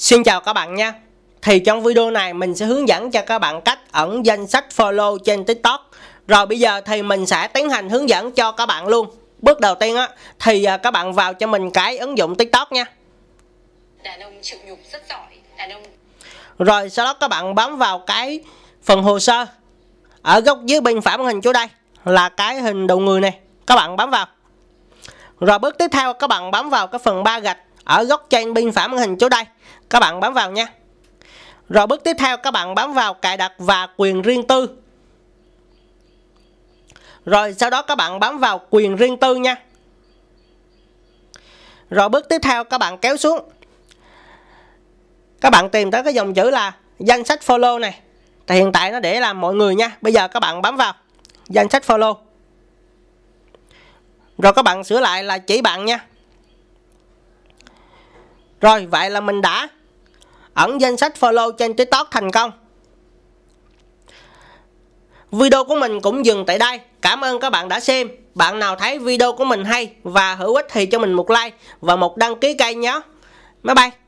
Xin chào các bạn nha Thì trong video này mình sẽ hướng dẫn cho các bạn cách ẩn danh sách follow trên TikTok Rồi bây giờ thì mình sẽ tiến hành hướng dẫn cho các bạn luôn Bước đầu tiên á thì à, các bạn vào cho mình cái ứng dụng TikTok nha Đàn ông chịu nhục rất giỏi Đàn ông Rồi sau đó các bạn bấm vào cái phần hồ sơ Ở góc dưới bên phải màn hình chỗ đây là cái hình đầu người này Các bạn bấm vào Rồi bước tiếp theo các bạn bấm vào cái phần ba gạch ở góc trên bên phải màn hình chỗ đây các bạn bấm vào nha rồi bước tiếp theo các bạn bấm vào cài đặt và quyền riêng tư rồi sau đó các bạn bấm vào quyền riêng tư nha rồi bước tiếp theo các bạn kéo xuống các bạn tìm tới cái dòng chữ là danh sách follow này thì hiện tại nó để làm mọi người nha bây giờ các bạn bấm vào danh sách follow rồi các bạn sửa lại là chỉ bạn nha rồi vậy là mình đã ẩn danh sách follow trên TikTok thành công. Video của mình cũng dừng tại đây. Cảm ơn các bạn đã xem. Bạn nào thấy video của mình hay và hữu ích thì cho mình một like và một đăng ký kênh nhé. Bye bye.